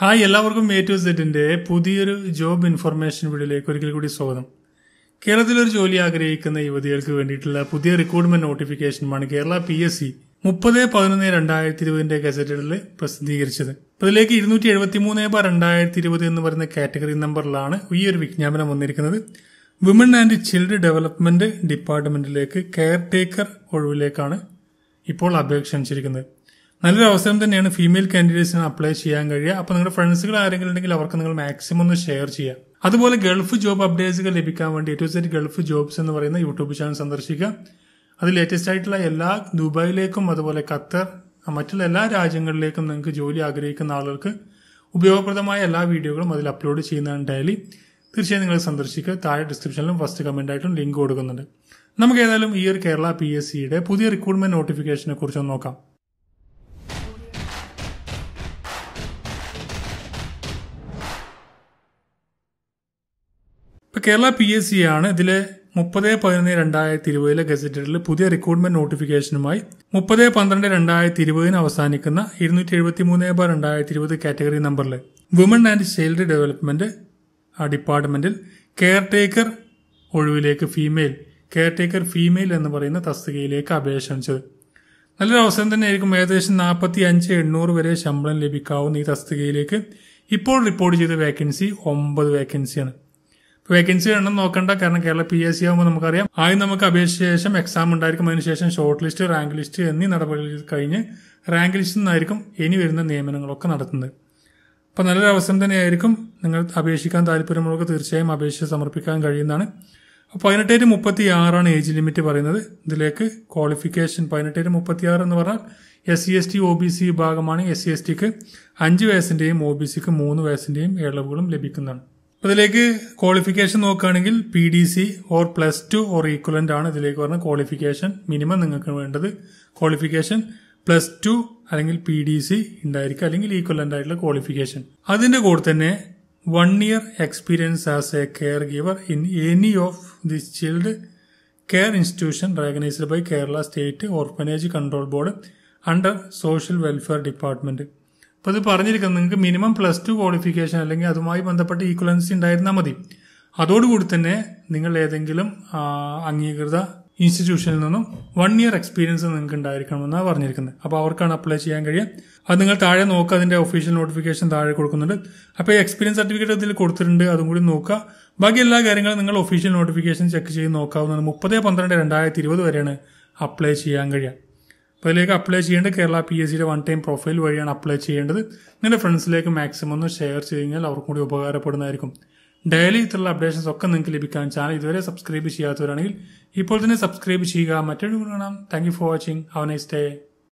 hi എല്ലാവർക്കും A to സെറ്റിന്റെ പുതിയൊരു ജോബ് ഇൻഫർമേഷൻ വീഡിയോയിലേക്ക് ഒരിക്കൽ കൂടി സ്വാഗതം കേരളത്തിലൊരു ജോലി ആഗ്രഹിക്കുന്ന യുവതികൾക്ക് വേണ്ടിയിട്ടുള്ള പുതിയ റിക്രൂട്ട്മെന്റ് നോട്ടിഫിക്കേഷനുമാണ് കേരള പി എസ് സി മുപ്പത് പതിനൊന്ന് രണ്ടായിരത്തി ഇരുപതിന്റെ ഗസറ്റുകളിൽ പ്രസിദ്ധീകരിച്ചത് അതിലേക്ക് ഇരുന്നൂറ്റി എഴുപത്തി മൂന്ന് ബാർ രണ്ടായിരത്തി ഇരുപത് എന്ന് പറയുന്ന കാറ്റഗറി നമ്പറിലാണ് ഈ ഒരു വിജ്ഞാപനം വന്നിരിക്കുന്നത് വിമൺ ആൻഡ് ചിൽഡ് ഡെവലപ്മെന്റ് ഡിപ്പാർട്ട്മെന്റിലേക്ക് കെയർ ടേക്കർ ഒഴിവിലേക്കാണ് ഇപ്പോൾ അപേക്ഷ ക്ഷണിച്ചിരിക്കുന്നത് നല്ലൊരു അവസരം തന്നെയാണ് ഫീമെയിൽ കാൻഡിഡേറ്റ്സിന് അപ്ലൈ ചെയ്യാൻ കഴിയുക അപ്പോൾ നിങ്ങളുടെ ഫ്രണ്ട്സുകൾ ആരെങ്കിലും ഉണ്ടെങ്കിൽ അവർക്ക് നിങ്ങൾ മാക്സിമം ഒന്ന് ഷെയർ ചെയ്യുക അതുപോലെ ഗൾഫ് ജോബ് അപ്ഡേറ്റ്സുകൾ ലഭിക്കാൻ വേണ്ടി ഏറ്റവും സെറ്റ് ഗൾഫ് ജോബ്സ് എന്ന് പറയുന്ന യൂട്യൂബ് ചാനൽ സന്ദർശിക്കുക അത് ലേറ്റസ്റ്റ് ആയിട്ടുള്ള എല്ലാ ദുബായിലേക്കും അതുപോലെ ഖത്തർ മറ്റുള്ള എല്ലാ രാജ്യങ്ങളിലേക്കും നിങ്ങൾക്ക് ജോലി ആഗ്രഹിക്കുന്ന ആളുകൾക്ക് ഉപയോഗപ്രദമായ എല്ലാ വീഡിയോകളും അതിൽ അപ്ലോഡ് ചെയ്യുന്നതാണ് ഡെയിലി തീർച്ചയായും നിങ്ങൾ സന്ദർശിക്കുക താഴെ ഡിസ്ക്രിപ്ഷനിലും ഫസ്റ്റ് കമൻ്റായിട്ടും ലിങ്ക് കൊടുക്കുന്നുണ്ട് നമുക്ക് ഏതായാലും ഈ ഒരു കേരള പി എസ് സിയുടെ പുതിയ റിക്രൂട്ട്മെന്റ് നോട്ടിഫിക്കേഷനെ കുറിച്ച് നോക്കാം കേരള പി എസ് സി ആണ് ഇതിലെ മുപ്പത് പതിനൊന്ന് രണ്ടായിരത്തി ഇരുപതിലെ ഗസറ്റഡിൽ പുതിയ റിക്രൂട്ട്മെന്റ് നോട്ടിഫിക്കേഷനുമായി മുപ്പത് പന്ത്രണ്ട് രണ്ടായിരത്തി ഇരുപതിന് അവസാനിക്കുന്ന ഇരുന്നൂറ്റി എഴുപത്തി മൂന്ന് ബാർ രണ്ടായിരത്തി ഇരുപത് കാറ്റഗറി നമ്പറിൽ വുമൺ ആൻഡ് ചൈൽഡ് ഡെവലപ്മെന്റ് ഡിപ്പാർട്ട്മെന്റിൽ കെയർ ടേക്കർ ഒഴിവിലേക്ക് ഫീമെയിൽ കെയർ ടേക്കർ ഫീമെയിൽ എന്ന് പറയുന്ന തസ്തികയിലേക്ക് അപേക്ഷ ക്ഷണിച്ചത് നല്ലൊരു അവസരം തന്നെയായിരിക്കും ഏകദേശം നാൽപ്പത്തി അഞ്ച് എണ്ണൂറ് വരെ ശമ്പളം ലഭിക്കാവുന്ന ഈ തസ്തികയിലേക്ക് ഇപ്പോൾ റിപ്പോർട്ട് ചെയ്ത വേക്കൻസി ഒമ്പത് വേക്കൻസിയാണ് വേക്കൻസി എണ്ണം നോക്കണ്ട കാരണം കേരള പി എസ് സി ആകുമ്പോൾ നമുക്കറിയാം ആദ്യം നമുക്ക് അപേക്ഷിച്ച ശേഷം എക്സാം ഉണ്ടായിരിക്കും അതിനുശേഷം ഷോർട്ട് ലിസ്റ്റ് റാങ്ക് ലിസ്റ്റ് എന്നീ നടപടികൾ കഴിഞ്ഞ് റാങ്ക് ലിസ്റ്റിൽ നിന്നായിരിക്കും ഇനി വരുന്ന നിയമനങ്ങളൊക്കെ നടത്തുന്നത് അപ്പോൾ നല്ലൊരു അവസരം തന്നെയായിരിക്കും നിങ്ങൾ അപേക്ഷിക്കാൻ താല്പര്യമുള്ളവർക്ക് തീർച്ചയായും അപേക്ഷ സമർപ്പിക്കാൻ കഴിയുന്നതാണ് പതിനെട്ടേറ്റ് മുപ്പത്തി ആറാണ് ഏജ് ലിമിറ്റ് പറയുന്നത് ഇതിലേക്ക് ക്വാളിഫിക്കേഷൻ പതിനെട്ടേറ്റ് മുപ്പത്തി ആറ് എന്ന് പറഞ്ഞാൽ S C S T O B C വിഭാഗമാണ് എസ് സി e എസ് ടിക്ക് അഞ്ച് വയസ്സിൻ്റെയും ഒ ബി സിക്ക് മൂന്ന് വയസ്സിൻ്റെയും ഇളവുകളും ലഭിക്കുന്നതാണ് ഇതിലേക്ക് ക്വാളിഫിക്കേഷൻ നോക്കുകയാണെങ്കിൽ P D C or plus two or equivalent ആണ് ഇതിലേക്ക് പറഞ്ഞ ക്വാളിഫിക്കേഷൻ മിനിമം നിങ്ങൾക്ക് വേണ്ടത് ക്വാളിഫിക്കേഷൻ പ്ലസ് ടു അല്ലെങ്കിൽ പി ഡി സി ഉണ്ടായിരിക്കുക അല്ലെങ്കിൽ ഈക്വലന്റ് ആയിട്ടുള്ള ക്വാളിഫിക്കേഷൻ അതിന്റെ കൂടെ തന്നെ one year experience as a caregiver in any of the child care institution recognised by Kerala state orphanage control board under social welfare department അപ്പോൾ ഇത് പറഞ്ഞിരിക്കുന്നത് നിങ്ങൾക്ക് മിനിമം പ്ലസ് ടു ക്വാളിഫിക്കേഷൻ അല്ലെങ്കിൽ അതുമായി ബന്ധപ്പെട്ട ഈക്വലൻസി ഉണ്ടായിരുന്നാൽ മതി അതോടുകൂടി തന്നെ നിങ്ങൾ ഏതെങ്കിലും അംഗീകൃത ഇൻസ്റ്റിറ്റ്യൂഷനിൽ നിന്നും വൺ ഇയർ എക്സ്പീരിയൻസ് നിങ്ങൾക്ക് ഉണ്ടായിരിക്കണമെന്നാണ് പറഞ്ഞിരിക്കുന്നത് അപ്പോൾ അവർക്കാണ് അപ്ലൈ ചെയ്യാൻ കഴിയുക അത് നിങ്ങൾ താഴെ നോക്കുക അതിന്റെ ഒഫീഷ്യൽ നോട്ടിഫിക്കേഷൻ താഴെ കൊടുക്കുന്നുണ്ട് അപ്പോൾ എക്സ്പീരിയൻസ് സർട്ടിഫിക്കറ്റ് ഇതിൽ കൊടുത്തിട്ടുണ്ട് അതും കൂടി നോക്കുക ബാക്കി എല്ലാ കാര്യങ്ങളും നിങ്ങൾ ഒഫീഷ്യൽ നോട്ടിഫിക്കേഷൻ ചെക്ക് ചെയ്ത് നോക്കാവുന്നതാണ് മുപ്പത് പന്ത്രണ്ട് രണ്ടായിരത്തി ഇരുപത് വരെയാണ് അപ്ലൈ ചെയ്യാൻ കഴിയുക അതിലേക്ക് അപ്ലൈ ചെയ്യേണ്ടത് കേരള പി എസ് സിയുടെ വൺ ടൈം പ്രൊഫൈൽ വഴിയാണ് അപ്ലൈ ചെയ്യേണ്ടത് നിങ്ങളുടെ ഫ്രണ്ട്സിലേക്ക് മാക്സിമം ഒന്ന് ഷെയർ ചെയ്ത് കഴിഞ്ഞാൽ അവർക്കും കൂടി ഉപകാരപ്പെടുന്നതായിരിക്കും ഡെയിലി ഇത്തരത്തിലുള്ള അപ്ഡേഷൻസ് ഒക്കെ നിങ്ങൾക്ക് ലഭിക്കാൻ ചാനൽ ഇതുവരെ സബ്സ്ക്രൈബ് ചെയ്യാത്തവരാണെങ്കിൽ ഇപ്പോൾ തന്നെ സബ്സ്ക്രൈബ് ചെയ്യുക മറ്റൊരു കാണാം thank you for watching have nice day